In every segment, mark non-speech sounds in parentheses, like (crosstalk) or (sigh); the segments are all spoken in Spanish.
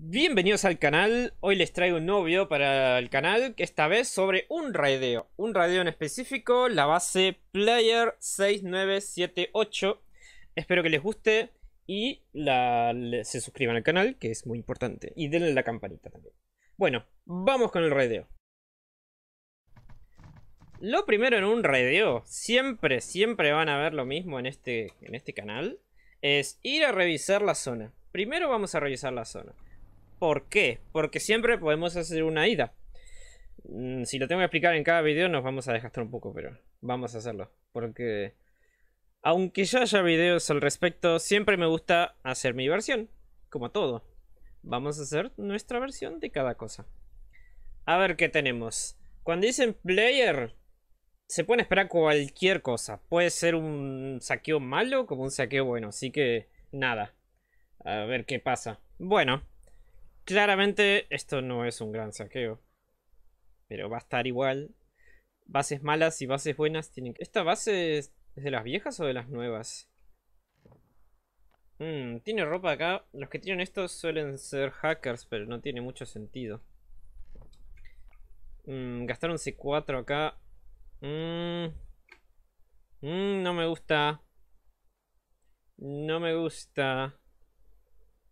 Bienvenidos al canal, hoy les traigo un nuevo video para el canal, esta vez sobre un raideo, un raideo en específico, la base Player 6978, espero que les guste y se suscriban al canal que es muy importante y denle la campanita también. Bueno, vamos con el raideo. Lo primero en un raideo, siempre, siempre van a ver lo mismo en este, en este canal, es ir a revisar la zona. Primero vamos a revisar la zona. ¿Por qué? Porque siempre podemos hacer una ida. Mm, si lo tengo que explicar en cada video nos vamos a desgastar un poco, pero vamos a hacerlo. Porque aunque ya haya videos al respecto, siempre me gusta hacer mi versión. Como todo. Vamos a hacer nuestra versión de cada cosa. A ver qué tenemos. Cuando dicen player, se puede esperar cualquier cosa. Puede ser un saqueo malo como un saqueo bueno. Así que nada. A ver qué pasa. Bueno. Claramente esto no es un gran saqueo. Pero va a estar igual. Bases malas y bases buenas tienen que... ¿Esta base es de las viejas o de las nuevas? Hmm, tiene ropa acá. Los que tienen esto suelen ser hackers, pero no tiene mucho sentido. Mmm, gastaron C4 acá. Hmm. Hmm, no me gusta. No me gusta.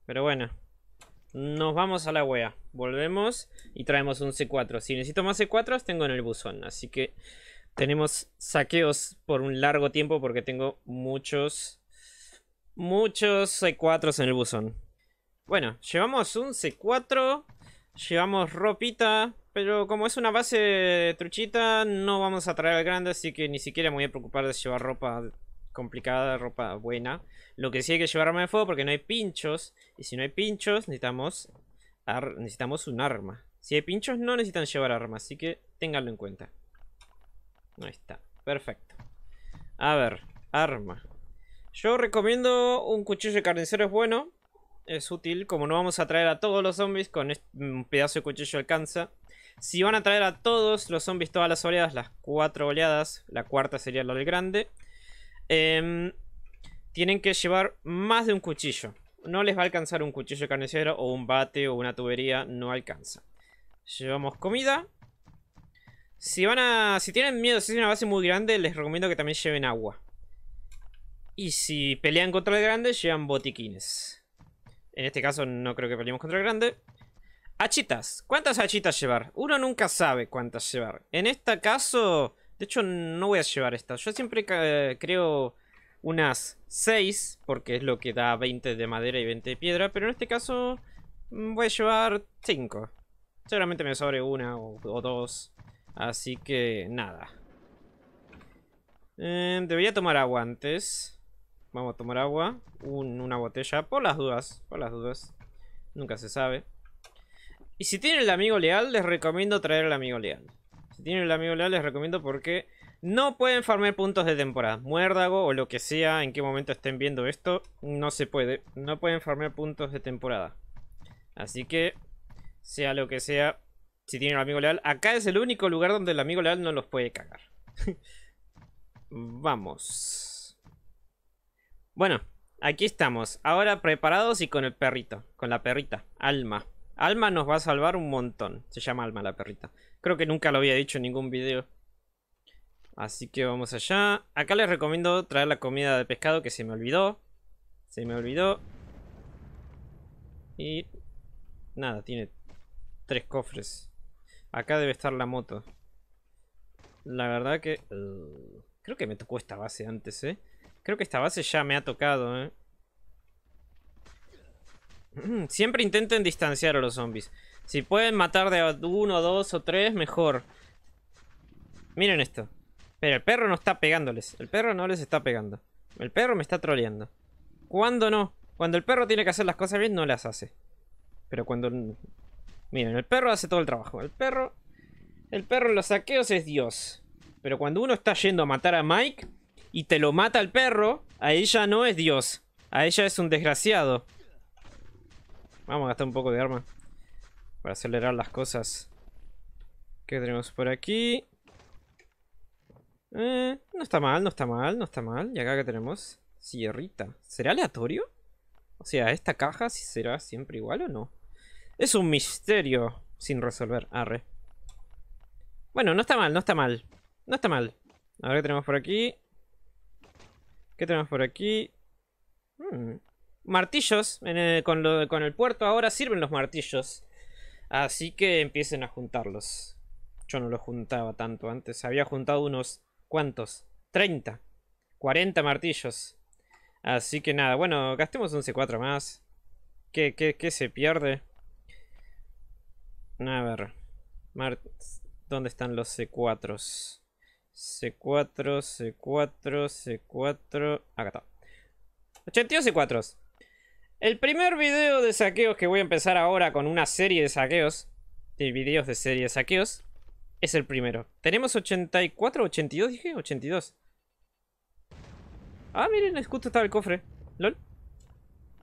Pero bueno. Nos vamos a la wea. Volvemos y traemos un C4. Si necesito más C4, tengo en el buzón. Así que tenemos saqueos por un largo tiempo porque tengo muchos... Muchos C4s en el buzón. Bueno, llevamos un C4. Llevamos ropita. Pero como es una base truchita, no vamos a traer al grande, así que ni siquiera me voy a preocupar de llevar ropa complicada, ropa buena. Lo que sí hay que llevar arma de fuego porque no hay pinchos. Y si no hay pinchos, necesitamos, necesitamos un arma. Si hay pinchos, no necesitan llevar arma así que ténganlo en cuenta. Ahí está, perfecto. A ver, arma. Yo recomiendo un cuchillo de carnicero, es bueno. Es útil, como no vamos a traer a todos los zombies, con un pedazo de cuchillo alcanza. Si van a traer a todos los zombies, todas las oleadas, las cuatro oleadas, la cuarta sería la del grande. Em, tienen que llevar más de un cuchillo. No les va a alcanzar un cuchillo carnicero o un bate o una tubería, no alcanza. Llevamos comida. Si van a... Si tienen miedo, si es una base muy grande, les recomiendo que también lleven agua. Y si pelean contra el grande, llevan botiquines. En este caso no creo que peleemos contra el grande. Hachitas. ¿Cuántas hachitas llevar? Uno nunca sabe cuántas llevar. En este caso de hecho, no voy a llevar estas. Yo siempre creo unas 6, porque es lo que da 20 de madera y 20 de piedra, pero en este caso mm, voy a llevar 5. Seguramente me sobre una o, dos, así que nada. Eh, debería tomar agua antes. Vamos a tomar agua, una botella, por las dudas, por las dudas. Nunca se sabe. Y si tienen el amigo leal, les recomiendo traer el amigo leal. Si tienen el amigo leal les recomiendo porque no pueden farmear puntos de temporada. Muérdago o lo que sea, en qué momento estén viendo esto, no se puede. No pueden farmear puntos de temporada. Así que, sea lo que sea, si tienen el amigo leal, acá es el único lugar donde el amigo leal no los puede cagar. (laughs) Vamos. Bueno, aquí estamos. Ahora preparados y con el perrito, con la perrita, Alma. Alma nos va a salvar un montón. Se llama Alma la perrita. Creo que nunca lo había dicho en ningún video. Así que vamos allá. Acá les recomiendo traer la comida de pescado que se me olvidó. Se me olvidó. Y... Nada, tiene tres cofres. Acá debe estar la moto. La verdad que... Uh, creo que me tocó esta base antes, ¿eh? Creo que esta base ya me ha tocado, ¿eh? Mm, siempre intenten distanciar a los zombies. Si pueden matar de uno, dos o tres, mejor. Miren esto. Pero el perro no está pegándoles. El perro no les está pegando. El perro me está troleando. ¿Cuándo no? Cuando el perro tiene que hacer las cosas bien, no las hace. Pero cuando... Miren, el perro hace todo el trabajo. El perro... El perro en los saqueos es Dios. Pero cuando uno está yendo a matar a Mike y te lo mata el perro, a ella no es Dios. A ella es un desgraciado. Vamos a gastar un poco de arma. Para acelerar las cosas. ¿Qué tenemos por aquí? Eh, no está mal, no está mal, no está mal. Y acá qué tenemos sierrita. ¿Será aleatorio? O sea, ¿esta caja será siempre igual o no? Es un misterio sin resolver. Arre. Bueno, no está mal, no está mal. No está mal. A ver qué tenemos por aquí. ¿Qué tenemos por aquí? Hmm martillos. con, lo, con el puerto ahora sirven los martillos. Así que empiecen a juntarlos. Yo no los juntaba tanto antes. Había juntado unos... ¿Cuántos? 30. 40 martillos. Así que nada. Bueno, gastemos un C4 más. ¿Qué, se pierde? A ver. Mar... ¿Dónde están los C4s? C4, C4, C4... Acá está. 82 C4s. El primer video de saqueos que voy a empezar ahora con una serie de saqueos, de videos de serie de saqueos, es el primero. Tenemos 84, 82 dije, 82. Ah, miren, justo estaba el cofre. LOL.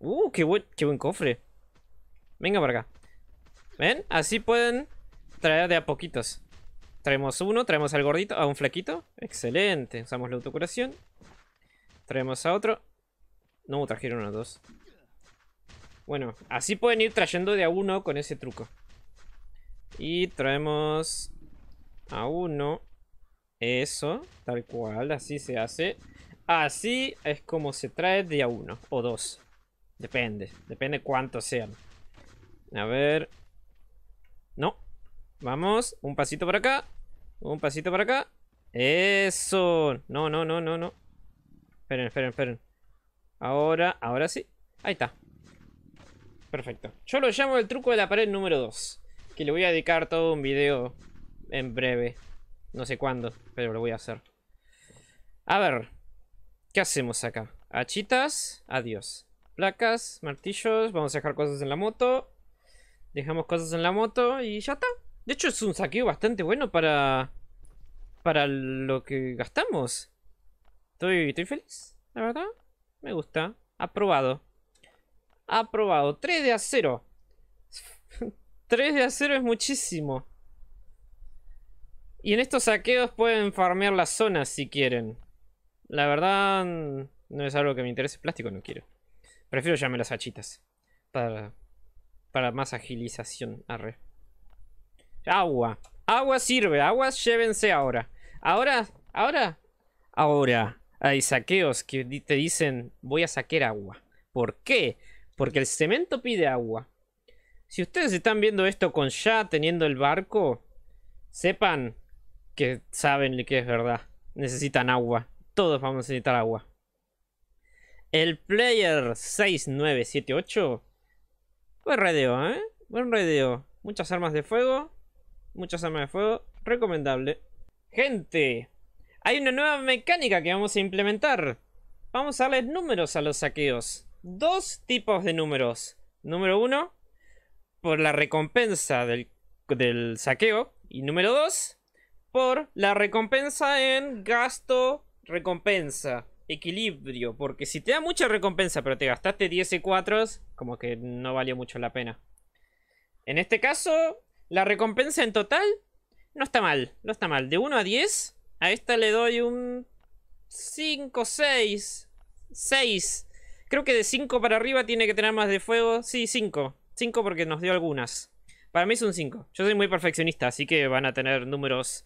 Uh, qué buen, cofre. Venga por acá. ¿Ven? Así pueden traer de a poquitos. Traemos uno, traemos al gordito, a un flaquito. Excelente. Usamos la autocuración. Traemos a otro. No, trajeron a dos. Bueno, así pueden ir trayendo de a uno con ese truco. Y traemos a uno. Eso, tal cual, así se hace. Así es como se trae de a uno o dos. Depende, depende cuántos sean. A ver. No. Vamos, un pasito para acá. Un pasito para acá. Eso. No, no, no, no, no. Esperen, esperen, esperen. Ahora, ahora sí. Ahí está perfecto. Yo lo llamo el truco de la pared número 2. Que le voy a dedicar todo un video en breve. No sé cuándo, pero lo voy a hacer. A ver. ¿Qué hacemos acá? Hachitas, adiós. Placas, martillos, vamos a dejar cosas en la moto. Dejamos cosas en la moto y ya está. De hecho es un saqueo bastante bueno para... Para lo que gastamos. Estoy, estoy feliz, la verdad. Me gusta. Aprobado. Aprobado. 3 de acero. 3 (laughs) de acero es muchísimo. Y en estos saqueos pueden farmear las zonas si quieren. La verdad, mm, no es algo que me interese. Plástico no quiero. Prefiero llamar las hachitas. Para, para más agilización. Agua. Agua sirve. Aguas llévense ahora. Ahora, ahora, ahora. Hay saqueos que te dicen voy a saquear agua. ¿Por qué? Porque el cemento pide agua. Si ustedes están viendo esto con ya teniendo el barco, sepan que saben que es verdad. Necesitan agua. Todos vamos a necesitar agua. El player 6978. Buen rodeo, ¿eh? Buen rodeo. Muchas armas de fuego. Muchas armas de fuego. Recomendable. Gente, hay una nueva mecánica que vamos a implementar. Vamos a darle números a los saqueos dos tipos de números. Número uno, por la recompensa del, saqueo. Y número dos, por la recompensa en gasto, recompensa, equilibrio. Porque si te da mucha recompensa pero te gastaste 10 y 4, como que no valió mucho la pena. En este caso, la recompensa en total no está mal, no está mal. De 1 a 10, a esta le doy un 5, 6, 6. Creo que de 5 para arriba tiene que tener más de fuego. Sí, 5. 5 porque nos dio algunas. Para mí es un 5. Yo soy muy perfeccionista, así que van a tener números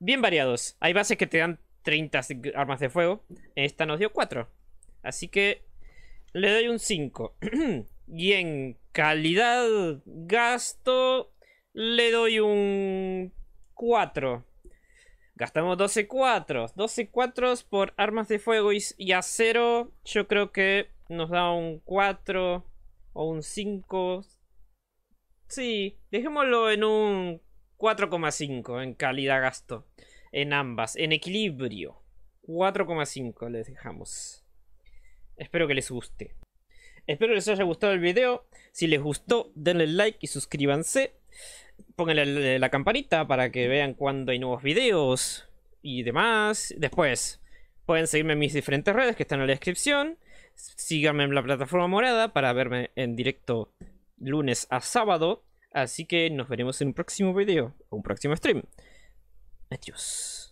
bien variados. Hay bases que te dan 30 armas de fuego. Esta nos dio 4. Así que le doy un 5. (clears throat) y en calidad, gasto, le doy un 4. Gastamos 12 4. 12 4 por armas de fuego y, y acero. Yo creo que nos da un 4 o un 5. Sí, dejémoslo en un 4,5 en calidad gasto. En ambas, en equilibrio. 4,5 les dejamos. Espero que les guste. Espero les haya gustado el video. Si les gustó, denle like y suscríbanse. Pónganle eh, la campanita para que vean cuando hay nuevos videos y demás. Después, pueden seguirme en mis diferentes redes que están en la descripción. Síganme en la plataforma morada para verme en directo lunes a sábado. Así que nos veremos en un próximo video, un próximo stream. Adiós.